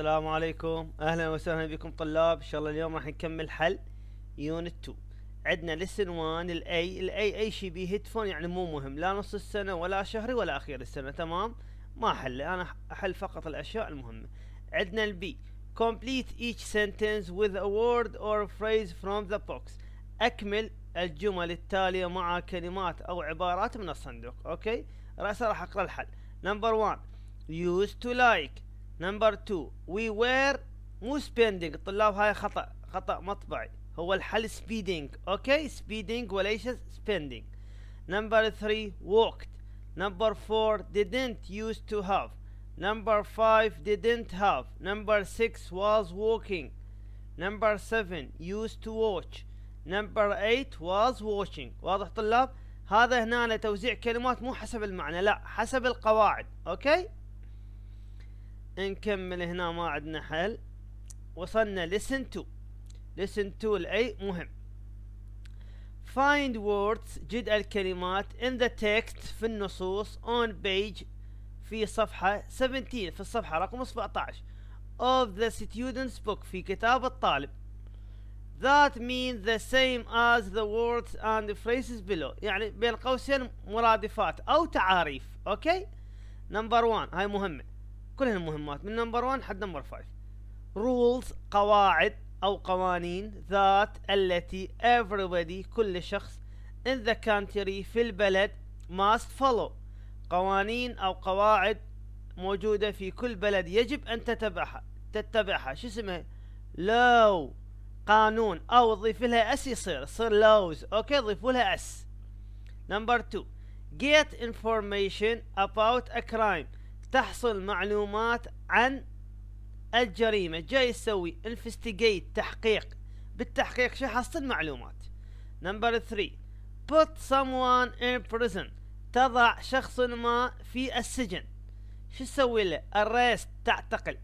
السلام عليكم اهلا وسهلا بكم طلاب ان شاء الله اليوم راح نكمل حل يونت 2 عندنا لسن 1 الاي الاي اي شيء به هيدفون يعني مو مهم لا نص السنه ولا شهري ولا اخير السنه تمام ما حل انا احل فقط الاشياء المهمه عندنا البي كومبليت ايتش سنتنس وذ ا وورد اور فريز فروم ذا بوكس اكمل الجمل التاليه مع كلمات او عبارات من الصندوق اوكي راح اقرا الحل نمبر 1 used to like نمبر 2 وي وير مو سبيندينج الطلاب هاي خطا خطا مطبعي هو الحل سبيدينج اوكي سبيدينج وليس سبيندينج نمبر 3 walked نمبر 4 didn't used to have Number 5 didn't have. Number 6 was walking. Number 7 used to watch. Number 8 was watching. واضح طلاب؟ هذا هنا توزيع كلمات مو حسب المعنى لا حسب القواعد. اوكي؟ okay? نكمل هنا ما عندنا حل وصلنا listen to listen to الأي مهم find words جد الكلمات in the text في النصوص on page في صفحة 17 في الصفحة رقم 17 of the student's book في كتاب الطالب that mean the same as the words and the phrases below يعني بين قوسين مرادفات أو تعاريف أوكي نمبر 1 هاي مهمة كلها المهمات من نمبر 1 حد نمبر 5 rules قواعد أو قوانين ذات التي everybody كل شخص in the country في البلد must follow قوانين أو قواعد موجودة في كل بلد يجب أن تتبعها تتبعها شو اسمها لو قانون أو ضيف لها أس يصير صير لوز أوكي ضيفوا لها أس نمبر 2 get information about a crime تحصل معلومات عن الجريمة جاي تسوي انفستيجيت تحقيق بالتحقيق شو حصل معلومات نمبر 3 put someone in prison تضع شخص ما في السجن شو تسوي له arrest تعتقل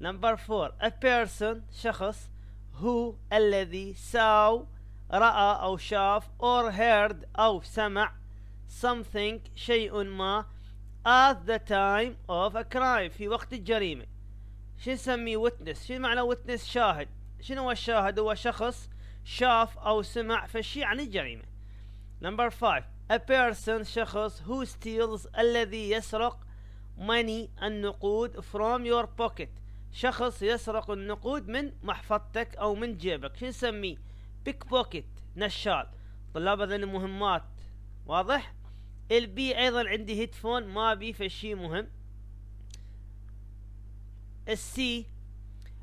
نمبر 4 a person شخص هو الذي ساو رأى أو شاف or heard أو سمع something شيء ما at the time of a crime في وقت الجريمة شو نسميه witness شو معنى witness شاهد شنو هو الشاهد هو شخص شاف أو سمع فشي عن الجريمة number five a person شخص who steals الذي يسرق money النقود from your pocket شخص يسرق النقود من محفظتك أو من جيبك شو نسميه pickpocket نشال طلاب هذول المهمات واضح البي ايضا عندي هيدفون ما ابي فشي مهم السي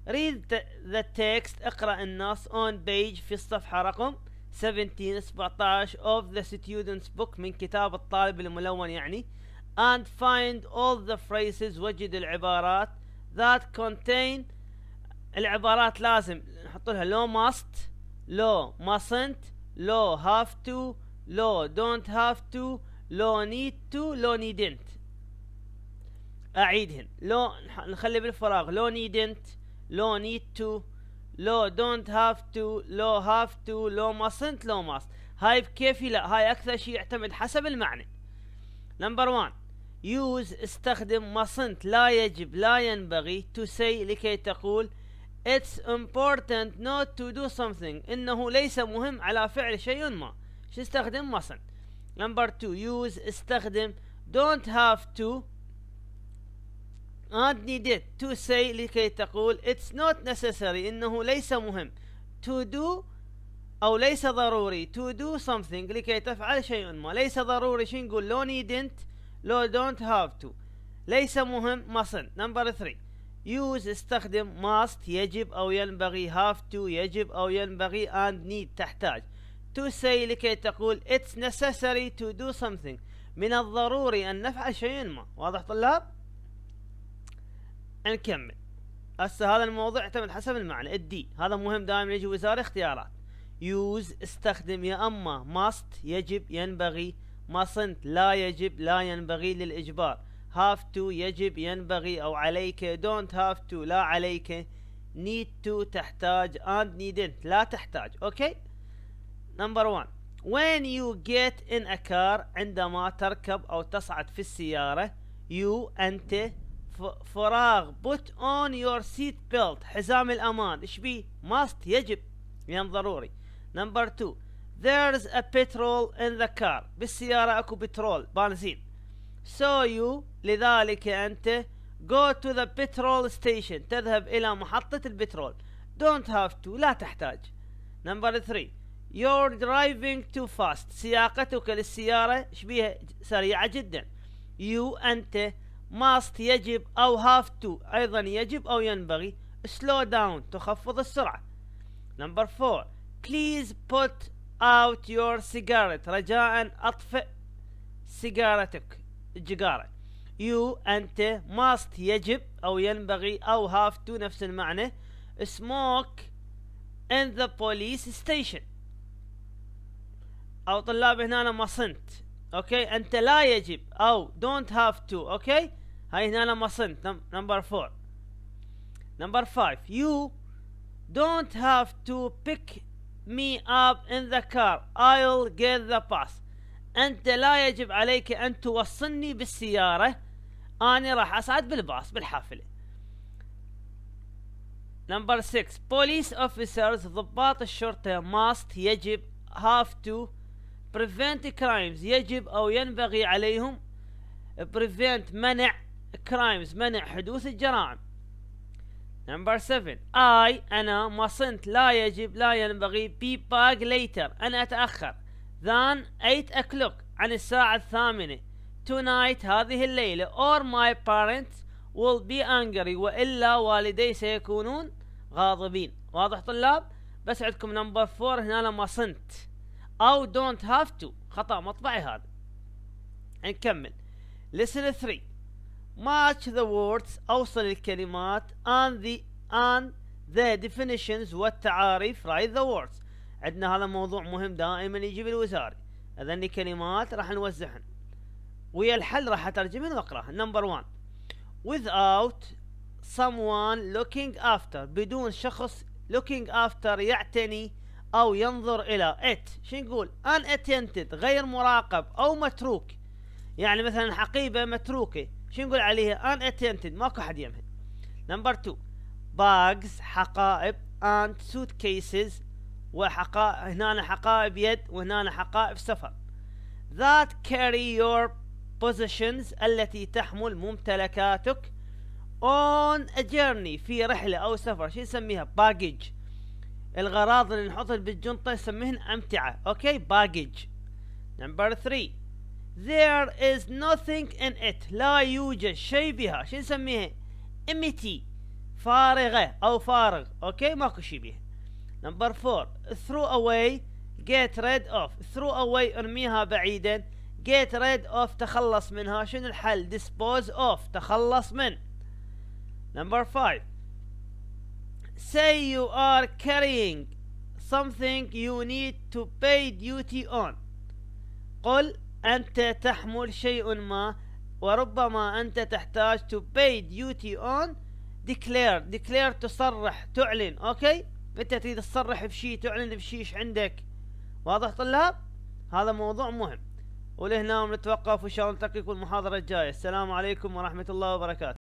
read the text اقرأ النص اون بيج في الصفحة رقم 17 17 of the student's book من كتاب الطالب الملون يعني and find all the phrases وجد العبارات that contain العبارات لازم نحط لها لو must لو mustn't لو هاف تو لو دونت هاف تو لو نيد تو لو نيدنت أعيدهن لو نخلي بالفراغ لو نيدنت لو نيد تو لو دونت هاف تو لو هاف تو لو ماسنت لو ماست هاي بكيفي لا هاي أكثر شيء يعتمد حسب المعنى نمبر 1 يوز استخدم مصنت لا يجب لا ينبغي تو سي لكي تقول It's important not to do something إنه ليس مهم على فعل شيء ما شو استخدم مصنت نمبر 2 يوز استخدم don't have to and need it to say لكي تقول it's not necessary انه ليس مهم to do او ليس ضروري to do something لكي تفعل شيء ما ليس ضروري شو نقول لو needn't لو don't have to ليس مهم mustn't number 3 use استخدم must يجب او ينبغي have to يجب او ينبغي and need تحتاج to say لكي تقول it's necessary to do something من الضروري أن نفعل شيء ما واضح طلاب؟ نكمل هسه هذا الموضوع يعتمد حسب المعنى الدي هذا مهم دائما يجي وزارة اختيارات يوز استخدم يا اما ماست يجب ينبغي mustn't لا يجب لا ينبغي للإجبار have to يجب ينبغي أو عليك don't have to لا عليك need to تحتاج and needn't لا تحتاج أوكي okay? نمبر 1 when you get in a car عندما تركب أو تصعد في السيارة you أنت فراغ put on your seat belt حزام الأمان إيش بيه must يجب يعني ضروري نمبر 2 there's a petrol in the car بالسيارة أكو بترول بنزين so you لذلك أنت go to the petrol station تذهب إلى محطة البترول don't have to لا تحتاج نمبر 3 you're driving too fast سياقتك للسيارة شبيه سريعة جدا you أنت must يجب أو have to أيضا يجب أو ينبغي slow down تخفض السرعة number four please put out your cigarette رجاء أطفئ سيجارتك الجيجارة you أنت must يجب أو ينبغي أو have to نفس المعنى smoke in the police station او طلاب هنا ما صنت اوكي انت لا يجب او دونت هاف تو اوكي هاي هنا ما صنت نمبر فور نمبر 5 يو دونت هاف تو بيك مي اب ان ذا كار ايل جيت ذا باس أنت لا يجب عليك أن توصلني بالسيارة أنا راح أصعد بالباص بالحافلة نمبر 6 police officers ضباط الشرطة ماست يجب هاف تو prevent crimes يجب او ينبغي عليهم prevent منع crimes منع حدوث الجرائم number 7 I انا ما صنت لا يجب لا ينبغي be back later انا اتاخر than 8 o'clock عن الساعة الثامنة tonight هذه الليلة or my parents will be angry وإلا والدي سيكونون غاضبين واضح طلاب بس عندكم نمبر فور هنا لما صنت او دونت هاف تو خطا مطبعي هذا نكمل لسن 3 match the words اوصل الكلمات and the and the definitions والتعاريف write the words عندنا هذا موضوع مهم دائما يجي بالوزاري اذا كلمات راح نوزعهن ويا الحل راح اترجمهن واقراهن نمبر 1 without someone looking after بدون شخص looking after يعتني أو ينظر إلى ات شو نقول أن اتينتد غير مراقب أو متروك يعني مثلا حقيبة متروكة شو نقول عليها أن اتينتد ماكو حد يمها نمبر 2 باجز حقائب and suitcases وحقائب هنا حقائب يد وهنا حقائب سفر that carry your positions التي تحمل ممتلكاتك on a journey في رحلة أو سفر شو نسميها باجج الغراض اللي نحطها بالجنطة يسميهن أمتعة أوكي باجج نمبر ثري There is nothing in it لا يوجد شيء بها شو نسميها امتي فارغة أو فارغ أوكي ماكو شيء بها نمبر فور throw away get rid of throw away ارميها بعيدا get rid of تخلص منها شنو الحل dispose of تخلص من نمبر فايف say you are carrying something you need to pay duty on قل أنت تحمل شيء ما وربما أنت تحتاج to pay duty on declare declare تصرح تعلن أوكي أنت تريد تصرح بشيء تعلن بشيء إيش عندك واضح طلاب هذا موضوع مهم ولهنا نتوقف وإن شاء الله نلتقيكم المحاضرة الجاية السلام عليكم ورحمة الله وبركاته